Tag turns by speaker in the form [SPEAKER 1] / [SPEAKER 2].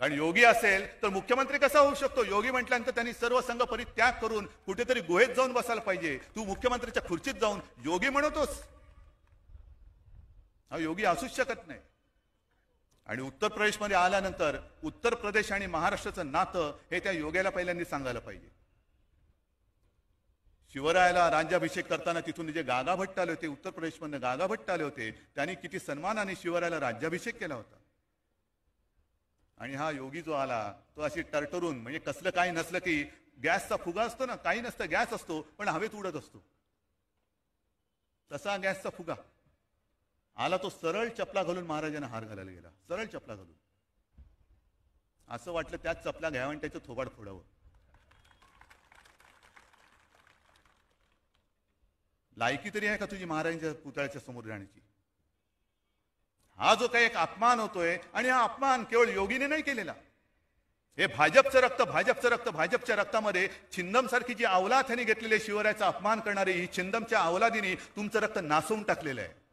[SPEAKER 1] कारण योगी असेल तर मुख्यमंत्री कसा होऊ शकतो योगी म्हटल्यानंतर त्यांनी सर्व संघ परित्याग करून कुठेतरी गुहेत जाऊन बसायला पाहिजे तू मुख्यमंत्र्यांच्या खुर्चीत जाऊन योगी म्हणतोस हा योगी असूच शकत नाही आणि उत्तर प्रदेशमध्ये आल्यानंतर उत्तर प्रदेश आणि महाराष्ट्राचं नातं हे त्या योग्याला पहिल्यांदा सांगायला पाहिजे शिवरायाला राज्याभिषेक करताना तिथून जे गागाभट्ट आले होते उत्तर प्रदेशमधनं गागाभट्ट आले होते त्यांनी किती सन्मानाने शिवरायाला राज्याभिषेक केला होता आणि हा योगी जो आला तो अशी टरटरून म्हणजे कसलं काही नसलं की गॅसचा फुगा असतो ना काही नसतं गॅस असतो पण हवेत उडत असतो तसा गॅसचा फुगा आला तो सरळ चपला घालून महाराजांना हार घालायला गेला सरळ चपला घालून असं वाटलं त्याच चपला घ्यावं आणि त्याचं थोबाड फोडावं लायकी तरी आहे का तुझी महाराजांच्या पुतळ्याच्या समोर जाण्याची हा जो काही एक अपमान होतोय आणि हा अपमान केवळ योगीने नाही केलेला हे भाजपचं रक्त भाजपचं रक्त भाजपच्या रक्तामध्ये छिंदम सारखी जी अवलाद त्यांनी घेतलेली शिवरायाचा अपमान करणारी ही छिंदमच्या अवलादीने तुमचं रक्त नासवून टाकलेलं आहे